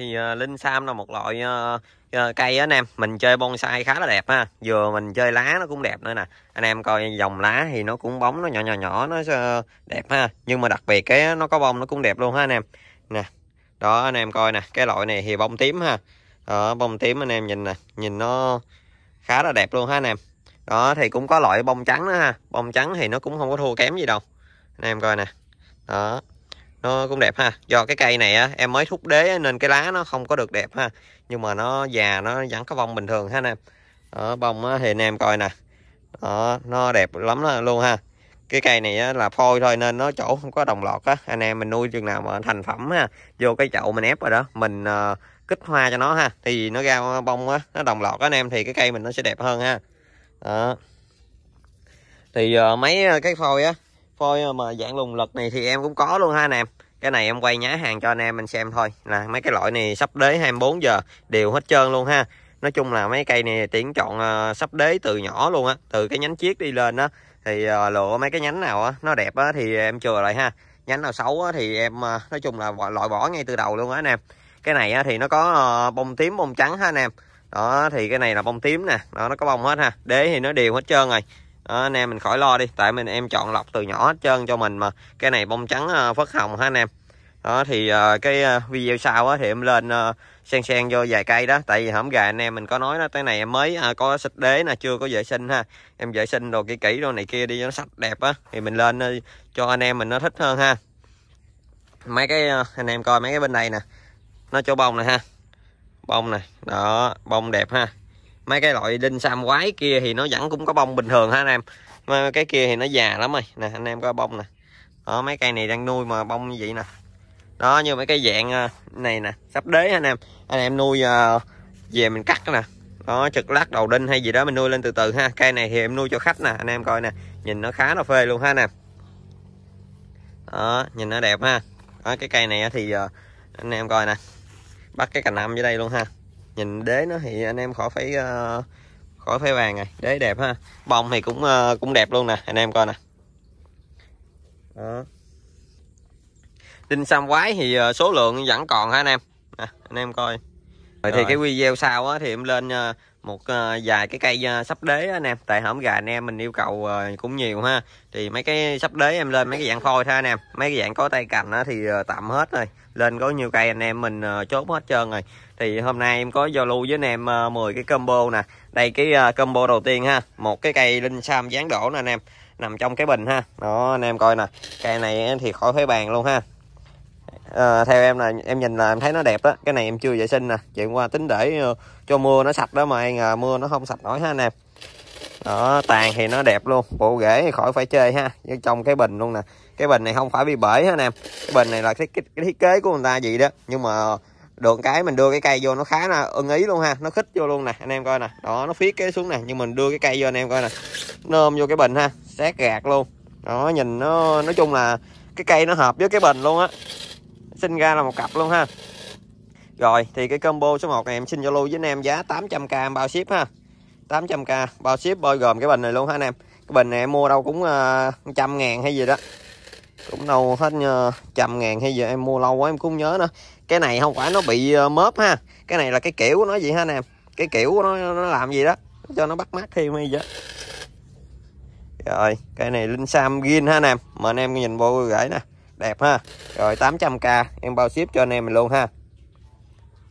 thì uh, linh sam là một loại uh, cây á anh em mình chơi bonsai khá là đẹp ha vừa mình chơi lá nó cũng đẹp nữa nè anh em coi dòng lá thì nó cũng bóng nó nhỏ nhỏ nhỏ nó uh, đẹp ha nhưng mà đặc biệt cái nó có bông nó cũng đẹp luôn ha anh em nè đó anh em coi nè cái loại này thì bông tím ha đó, bông tím anh em nhìn nè nhìn nó khá là đẹp luôn ha anh em đó thì cũng có loại bông trắng nữa ha bông trắng thì nó cũng không có thua kém gì đâu anh em coi nè đó nó ờ, cũng đẹp ha do cái cây này á em mới thúc đế nên cái lá nó không có được đẹp ha nhưng mà nó già nó vẫn có bông bình thường ha anh em đó, bông á, thì anh em coi nè đó, ờ, nó đẹp lắm luôn ha cái cây này á, là phôi thôi nên nó chỗ không có đồng lọt á anh em mình nuôi chừng nào mà thành phẩm ha vô cái chậu mình ép rồi đó mình uh, kích hoa cho nó ha thì nó ra bông á nó đồng lọt á anh em thì cái cây mình nó sẽ đẹp hơn ha đó thì uh, mấy cái phôi á phôi ờ, mà dạng lùng lật này thì em cũng có luôn ha anh em cái này em quay nhá hàng cho anh em mình xem thôi là mấy cái loại này sắp đế 24 giờ đều hết trơn luôn ha nói chung là mấy cây này tiễn chọn uh, sắp đế từ nhỏ luôn á từ cái nhánh chiếc đi lên á thì uh, ờ, lựa mấy cái nhánh nào á nó đẹp á thì em chừa lại ha nhánh nào xấu á thì em uh, nói chung là loại bỏ ngay từ đầu luôn á anh em cái này á thì nó có uh, bông tím bông trắng ha anh em đó thì cái này là bông tím nè đó nó có bông hết ha đế thì nó đều hết trơn rồi đó, anh em mình khỏi lo đi tại mình em chọn lọc từ nhỏ hết trơn cho mình mà cái này bông trắng ờ, phất hồng ha anh em đó thì uh, cái uh, video sau á thì em lên uh, sen sen vô vài cây đó tại vì hổm gà anh em mình có nói đó tới này em mới uh, có xịt đế nè chưa có vệ sinh ha em vệ sinh đồ kỹ kỹ đồ này kia đi cho nó sạch đẹp á thì mình lên uh, cho anh em mình nó thích hơn ha mấy cái uh, anh em coi mấy cái bên đây nè nó cho bông này ha bông này đó bông đẹp ha mấy cái loại đinh sam quái kia thì nó vẫn cũng có bông bình thường ha anh em mấy cái kia thì nó già lắm rồi nè anh em có bông nè đó mấy cây này đang nuôi mà bông như vậy nè đó như mấy cái dạng ờ, này nè sắp đế anh em anh em nuôi ờ, về mình cắt nè đó trực lát đầu đinh hay gì đó mình nuôi lên từ từ ha cây này thì em nuôi cho khách nè anh em coi nè nhìn nó khá là phê luôn ha nè đó nhìn nó đẹp ha đó, cái cây này thì ờ, anh em coi nè bắt cái cành âm dưới đây luôn ha nhìn đế nó thì anh em khỏi phải uh, khỏi phải vàng rồi đế đẹp ha bông thì cũng uh, cũng đẹp luôn nè anh em coi nè đó. đinh sam quái thì uh, số lượng vẫn còn ha anh em nè, anh em coi rồi thì cái video sau á, thì em lên một vài cái cây sắp đế á, anh em tại hổm gà anh em mình yêu cầu cũng nhiều ha thì mấy cái sắp đế em lên mấy cái dạng phôi thôi anh em mấy cái dạng có tay cành á, thì tạm hết rồi lên có nhiều cây anh em mình chốt hết trơn rồi thì hôm nay em có giao lưu với anh em 10 ờ, cái combo nè đây cái ờ, combo đầu tiên ha một cái cây linh sam dán đổ nè anh em nằm trong cái bình ha đó anh em coi nè cây này thì khỏi phải bàn luôn ha à, theo em là em nhìn là em thấy nó đẹp đó cái này em chưa vệ sinh nè chuyện qua tính để cho mưa nó sạch đó mà ai ngờ mưa nó không sạch nổi ha anh em đó tàn thì nó đẹp luôn bộ rễ thì khỏi phải chơi ha như trong cái bình luôn nè cái bình này không phải bị bể ha anh em cái bình này là cái, cái, cái thiết kế của người ta vậy đó nhưng mà được cái mình đưa cái cây vô nó khá là ưng ý luôn ha nó khích vô luôn nè anh em coi nè đó nó phía cái xuống nè nhưng mình đưa cái cây vô anh em coi nè nôm vô cái bình ha xét gạt luôn đó nhìn nó nói chung là cái cây nó hợp với cái bình luôn á sinh ra là một cặp luôn ha rồi thì cái combo số 1 này em xin lưu với anh em giá 800k bao ship ha 800k bao ship bao gồm cái bình này luôn ha anh em cái bình này em mua đâu cũng uh, trăm ngàn hay gì đó cũng đâu hết uh, ngàn hay gì em mua lâu quá em cũng nhớ nữa cái này không phải nó bị ờ, mớp ha cái này là cái kiểu của nó vậy ha nè cái kiểu của nó, nó làm gì đó cho nó bắt mắt thêm hay vậy rồi cái này linh sam gin ha anh mà anh em nhìn vô gãy nè đẹp ha rồi 800k em bao ship cho anh em mình luôn ha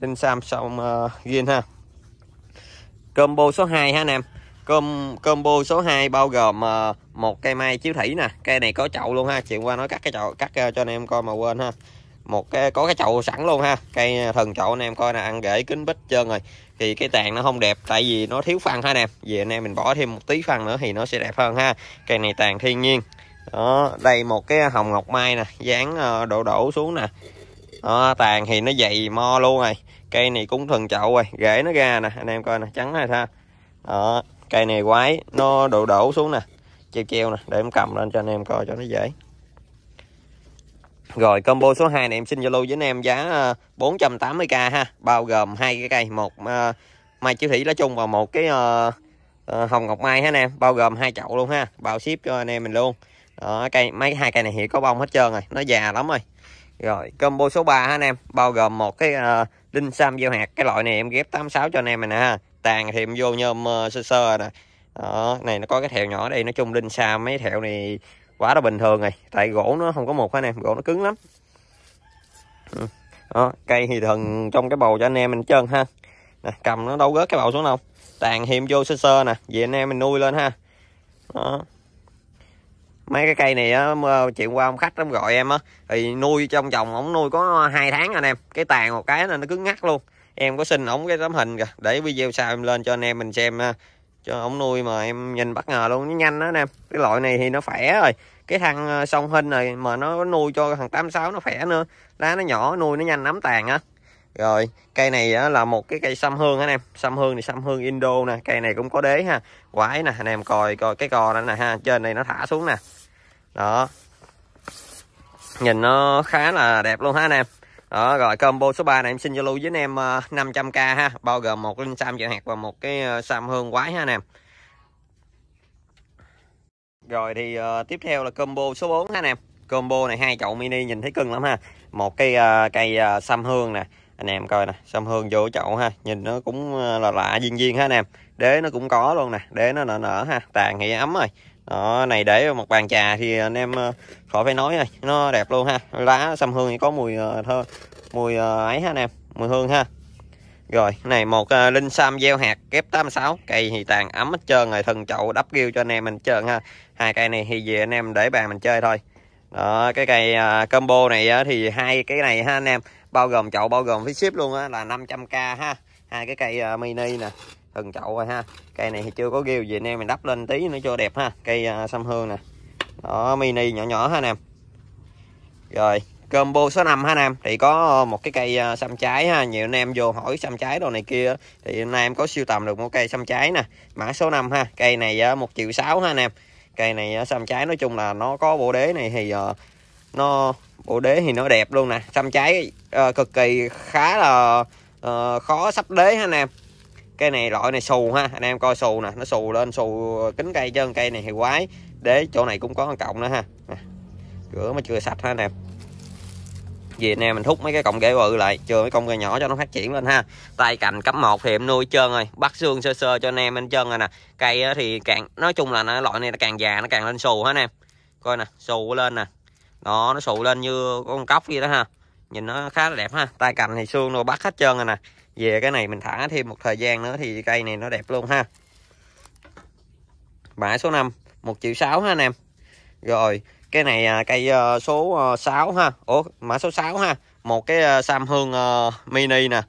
linh sam xong uh, ờ, gin ha combo số 2 ha anh em Com, combo số 2 bao gồm uh, một cây mai chiếu thủy nè cây này có chậu luôn ha chuyện qua nói cắt cái chậu cắt uh, cho anh em coi mà quên ha một cái có cái chậu sẵn luôn ha cây thần chậu anh em coi là ăn rễ kính bích trơn rồi thì cái tàn nó không đẹp tại vì nó thiếu phân ha anh em vì anh em mình bỏ thêm một tí phân nữa thì nó sẽ đẹp hơn ha cây này tàn thiên nhiên đó đây một cái hồng ngọc mai nè dán ờ, đổ đổ xuống nè đó, tàn thì nó dày mo luôn rồi cây này cũng thần chậu rồi rễ nó ra nè anh em coi nè trắng này ha đó cây này quái nó đổ đổ xuống nè treo treo nè để em cầm lên cho anh em coi cho nó dễ rồi combo số 2 này em xin giao lưu với anh em giá 480k ờ, ha, bao gồm hai cái cây, một uh, mai chiếu thủy lá chung và một cái uh, uh, hồng ngọc mai ha anh em, bao gồm hai chậu luôn ha, bao ship cho anh em mình luôn. Đó, cây mấy hai cây này hiện có bông hết trơn rồi, nó già lắm rồi. Rồi combo số 3 ha anh em, bao gồm một cái uh, đinh sam gieo hạt, cái loại này em ghép 86 cho anh em mình nè ha. Tàn thì em vô nhôm uh, sơ sơ nè. Đó, này nó có cái thẹo nhỏ đây, nói chung đinh sam mấy thẹo này quả là bình thường này tại gỗ nó không có một anh em gỗ nó cứng lắm ừ. đó, cây thì thường trong cái bầu cho anh em mình trơn ha nè, cầm nó đâu rớt cái bầu xuống đâu tàn hiểm vô sơ sơ nè vì anh em mình nuôi lên ha đó. mấy cái cây này á chuyện qua ông khách ông gọi em á thì nuôi trong vòng ổng nuôi có hai tháng anh em cái tàn một cái là nó cứng ngắt luôn em có xin ổng cái tấm hình kìa để video sau em lên cho anh em mình xem cho ổng nuôi mà em nhìn bất ngờ luôn nó nhanh đó anh em cái loại này thì nó khỏe rồi cái thằng ờ, sông hinh này mà nó nuôi cho thằng 86 nó khỏe nữa lá nó nhỏ nuôi nó nhanh nắm tàn á rồi cây này là một cái cây sâm hương anh em sâm hương thì sâm hương indo nè cây này cũng có đế ha quái nè anh em coi coi cái cò này nè ha trên này nó thả xuống nè đó nhìn nó khá là đẹp luôn ha anh em đó rồi combo số 3 này em xin lưu với anh em 500k ờ, ha bao gồm một linh sam chạy hạt và một cái sam ờ, hương quái ha anh em rồi thì uh, tiếp theo là combo số 4 ha anh em combo này hai chậu mini nhìn thấy cưng lắm ha một cây uh, cây uh, sam hương nè anh em coi nè sam hương vô chậu ha nhìn nó cũng là lạ duyên duyên ha anh em đế nó cũng có luôn nè đế nó nở nở ha tàn thì ấm rồi đó này để vào mặt bàn trà thì anh em ờ, khỏi phải nói rồi nó đẹp luôn ha lá sâm hương thì có mùi ờ, thơ mùi ờ, ấy ha anh em mùi hương ha rồi này một uh, linh sam gieo hạt kép 86 cây thì tàn ấm hết trơn rồi thần chậu đắp kêu cho anh em mình trơn ha hai cây này thì về anh em để bàn mình chơi thôi đó cái cây uh, combo này uh, thì hai cái này ha anh em bao gồm chậu bao gồm phí ship luôn á là 500k ha hai cái cây uh, mini nè từng chậu rồi ha cây này thì chưa có rêu gì nên em mình đắp lên tí nữa cho đẹp ha cây uh, à, xăm hương nè đó mini nhỏ nhỏ ha anh rồi combo số 5 ha nam thì có một cái cây xăm à, trái ha nhiều anh em vô hỏi xăm trái đồ này kia thì anh em có siêu tầm được một cây xăm trái nè mã số 5 ha cây này à, một triệu sáu ha anh em cây này xăm trái nói chung là nó có bộ đế này thì nó bộ đế thì nó đẹp luôn nè xăm trái cực kỳ khá là khó sắp đế ha anh em cái này loại này xù ha anh em coi xù nè nó xù lên xù kính cây chân cây này thì quái để chỗ này cũng có con cọng nữa ha cửa mà chưa sạch ha anh em vì anh em mình thúc mấy cái cọng ghế bự lại chừa mấy con gà nhỏ cho nó phát triển lên ha tay cành cắm một thì em nuôi trơn rồi bắt xương sơ sơ cho anh em anh trơn rồi nè cây thì càng nói chung là nó, loại này nó càng già nó càng lên xù hết anh em coi nè xù lên nè đó nó xù lên như con cóc vậy đó ha nhìn nó khá là đẹp ha tay cành thì xương rồi bắt hết trơn rồi nè về cái này mình thả thêm một thời gian nữa thì cây này nó đẹp luôn ha mã số 5 một triệu sáu ha anh em rồi cái này à, cây ờ, số 6 ờ, ha Ủa mã số 6 ha một cái ờ, sam hương mini nè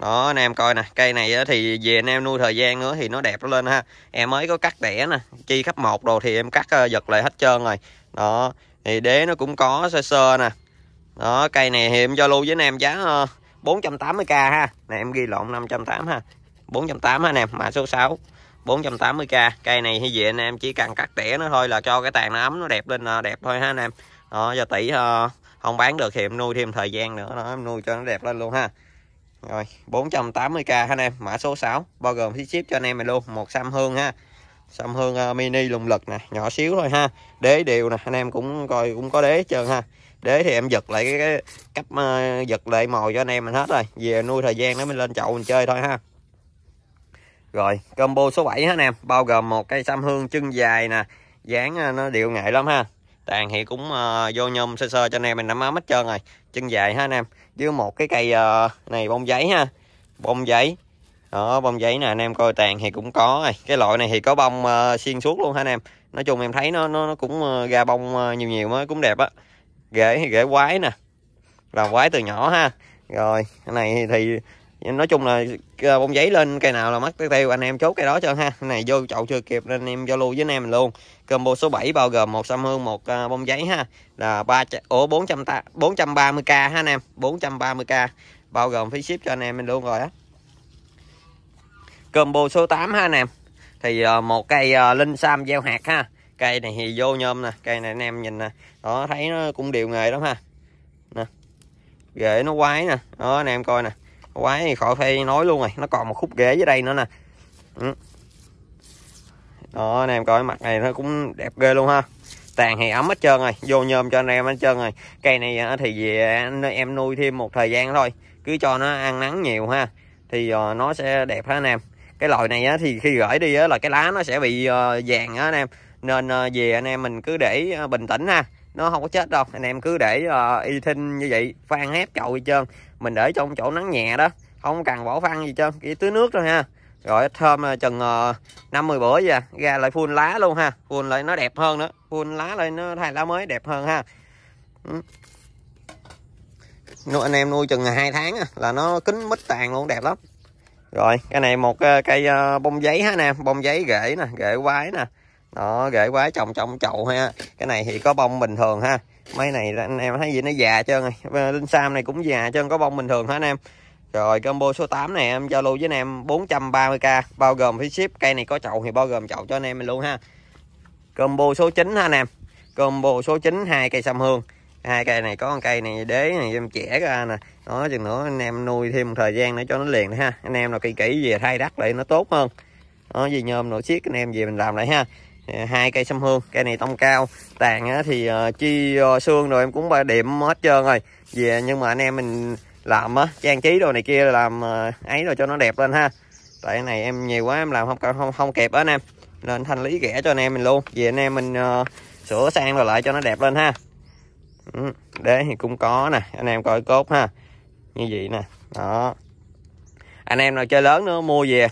đó anh em coi nè cây này thì về anh em nuôi thời gian nữa thì nó đẹp lên ha em mới có cắt đẻ nè chi khắp một đồ thì em cắt giật lại hết trơn rồi đó thì đế nó cũng có sơ sơ nè đó cây này thì em giao lưu với anh em giá 480k ha này em ghi lộn 580 ha 480 ha anh em mã số 6 480k cây này hay về anh em chỉ cần cắt tỉa nó thôi là cho cái tàn nó ấm nó đẹp lên ờ, đẹp thôi ha anh em đó giờ tỷ uh, không bán được thì em nuôi thêm thời gian nữa đó em nuôi cho nó đẹp lên luôn ha rồi 480k anh em mã số 6 bao gồm phí ship cho anh em này luôn một xăm hương ha xăm hương uh, mini lùng lực nè nhỏ xíu thôi ha đế đều nè anh em cũng coi cũng có đế hết trơn ha đế thì em giật lại cái, cái cấp uh, ờ, giật lại mồi cho anh em mình hết rồi về nuôi thời gian nó mới lên chậu mình chơi thôi ha rồi combo số 7 hết anh em bao gồm một cây sam hương chân dài nè dáng ờ, nó điệu nghệ lắm ha tàn thì cũng uh, vô nhôm sơ sơ cho anh em mình nắm ấm hết trơn rồi chân dài ha anh em với một cái cây uh, này bông giấy ha bông giấy đó bông giấy nè anh em coi tàn thì cũng có rồi cái loại này thì có bông uh, xuyên suốt luôn ha anh em nói chung em thấy nó nó, nó cũng uh, ra bông uh, nhiều nhiều mới cũng đẹp á rễ rễ quái nè là quái từ nhỏ ha rồi cái này thì nói chung là ờ, bông giấy lên cây nào là mắc tới tiêu anh em chốt cây đó cho ha cái này vô chậu chưa kịp nên em giao lưu với anh em luôn combo số 7 bao gồm một xăm hương một ờ, bông giấy ha là ba ổ bốn trăm bốn trăm ba mươi k ha anh em bốn trăm ba mươi k bao gồm phí ship cho anh em mình luôn rồi á combo số 8 ha anh em thì ờ, một cây linh sam gieo hạt ha cây này thì vô nhôm nè cây này anh em nhìn nè đó thấy nó cũng đều nghề lắm ha nè ghế nó quái nè đó anh em coi nè quái thì khỏi phải nói luôn rồi nó còn một khúc ghế dưới đây nữa nè ừ. đó anh em coi mặt này nó cũng đẹp ghê luôn ha tàn thì ấm hết trơn rồi vô nhôm cho anh em hết trơn rồi cây này thì về anh em nuôi thêm một thời gian thôi cứ cho nó ăn nắng nhiều ha thì ờ, nó sẽ đẹp ha anh em cái loại này thì khi gửi đi là cái lá nó sẽ bị ờ, vàng á anh em nên ờ, về anh em mình cứ để ờ, bình tĩnh ha nó không có chết đâu anh em cứ để ờ, y thinh như vậy phan hép chậu đi trơn mình để trong chỗ nắng nhẹ đó không cần bỏ phân gì trơn chỉ tưới nước thôi ha rồi thơm chừng năm mười bữa vậy à. ra lại phun lá luôn ha phun lại nó đẹp hơn nữa phun lá lên nó thay lá mới đẹp hơn ha ừ. nuôi anh em nuôi chừng hai tháng là nó kính mít tàn luôn đẹp lắm rồi cái này một cây bông giấy ha nè bông giấy rễ nè rễ quái nè đó rễ quá trồng trong chậu ha cái này thì có bông bình thường ha mấy này anh em thấy gì nó già trơn rồi linh sam này cũng già trơn có bông bình thường hả anh em rồi combo số 8 này em giao lưu với anh em 430k bao gồm phí ship cây này có chậu thì bao gồm chậu cho anh em luôn ha combo số 9 ha anh em combo số 9 hai cây sâm hương hai cây này có con cây này đế này em trẻ ra nè đó chừng nữa anh em nuôi thêm một thời gian nữa cho nó liền ha anh em nào kỹ kỹ về thay đắt lại nó tốt hơn đó gì nhôm nổi xiết anh em về mình làm lại ha Ờ, hai cây sâm hương cây này tông cao tàn thì ờ, chi ờ, xương rồi em cũng ba điểm hết trơn rồi về nhưng mà anh em mình làm á trang trí đồ này kia làm ấy rồi cho nó đẹp lên ha tại này em nhiều quá em làm không không không kẹp á anh em nên thanh lý rẻ cho anh em mình luôn về anh em mình uh, sửa sang rồi lại cho nó đẹp lên ha ừ, đế thì cũng có nè anh em coi cốt ha như vậy nè đó anh em nào chơi lớn nữa mua về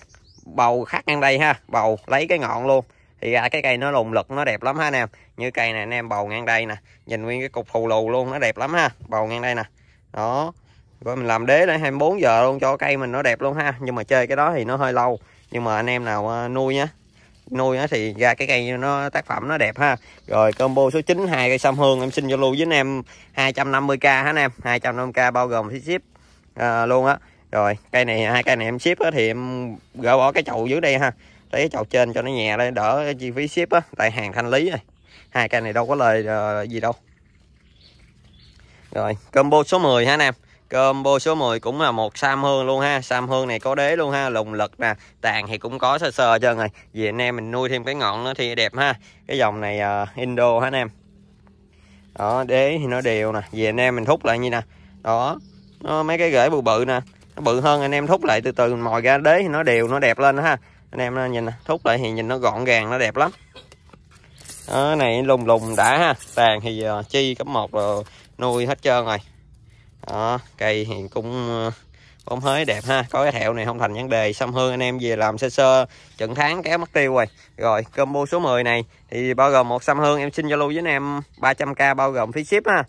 bầu khắc ngang đây ha bầu lấy cái ngọn luôn thì ra à, cái cây nó lùng lực nó đẹp lắm ha anh em như cây này anh em bầu ngang đây nè nhìn nguyên cái cục thù lù luôn nó đẹp lắm ha bầu ngang đây nè đó rồi mình làm đế lại 24 giờ luôn cho cây mình nó đẹp luôn ha nhưng mà chơi cái đó thì nó hơi lâu nhưng mà anh em nào à, nuôi nhá nuôi á thì ra cái cây nó tác phẩm nó đẹp ha rồi combo số 9 hai cây sâm hương em xin giao lưu với anh em 250k hả anh em 250k bao gồm phí ship à, luôn á rồi cây này hai cây này em ship á thì em gỡ bỏ cái chậu dưới đây ha té chậu trên cho nó nhẹ đây đỡ chi phí ship á tại hàng thanh lý này. hai cây này đâu có lời ờ, gì đâu rồi combo số 10 ha anh em. Combo số 10 cũng là một sam hương luôn ha Sam hương này có đế luôn ha Lùng lực nè Tàn thì cũng có sơ sơ trơn rồi Vì anh em mình nuôi thêm cái ngọn nó thì đẹp ha Cái dòng này uh, Indo ha anh em Đó đế thì nó đều nè Vì anh em mình thúc lại như nè Đó nó, Mấy cái rễ bự bự nè Nó bự hơn anh em thúc lại từ từ Mồi ra đế thì nó đều nó đẹp lên ha anh em nhìn nè thúc lại thì nhìn nó gọn gàng nó đẹp lắm đó, này lùng lùng đã ha tàn thì uh, chi cấp một rồi nuôi hết trơn rồi đó cây hiện cũng uh, ờ, bóng hới đẹp ha có cái thẹo này không thành vấn đề xâm hương anh em về làm sơ sơ chừng tháng kéo mất tiêu rồi rồi combo số 10 này thì bao gồm một xâm hương em xin giao lưu với anh em 300k bao gồm phí ship ha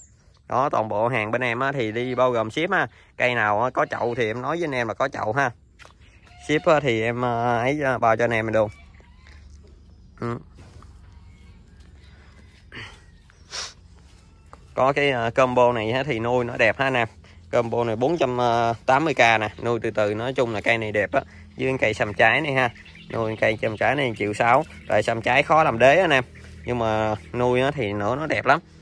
đó toàn bộ hàng bên em á, thì đi bao gồm ship ha cây nào có chậu thì em nói với anh em là có chậu ha ship thì em à, ấy à, bao cho anh em mình luôn ừ. có cái à, combo này thì nuôi nó đẹp ha nè. combo này 480k nè nuôi từ từ nói chung là cây này đẹp á dưới cây sầm trái này ha nuôi cây sầm trái này chịu sáu tại sầm trái khó làm đế anh em nhưng mà nuôi thì nữa nó đẹp lắm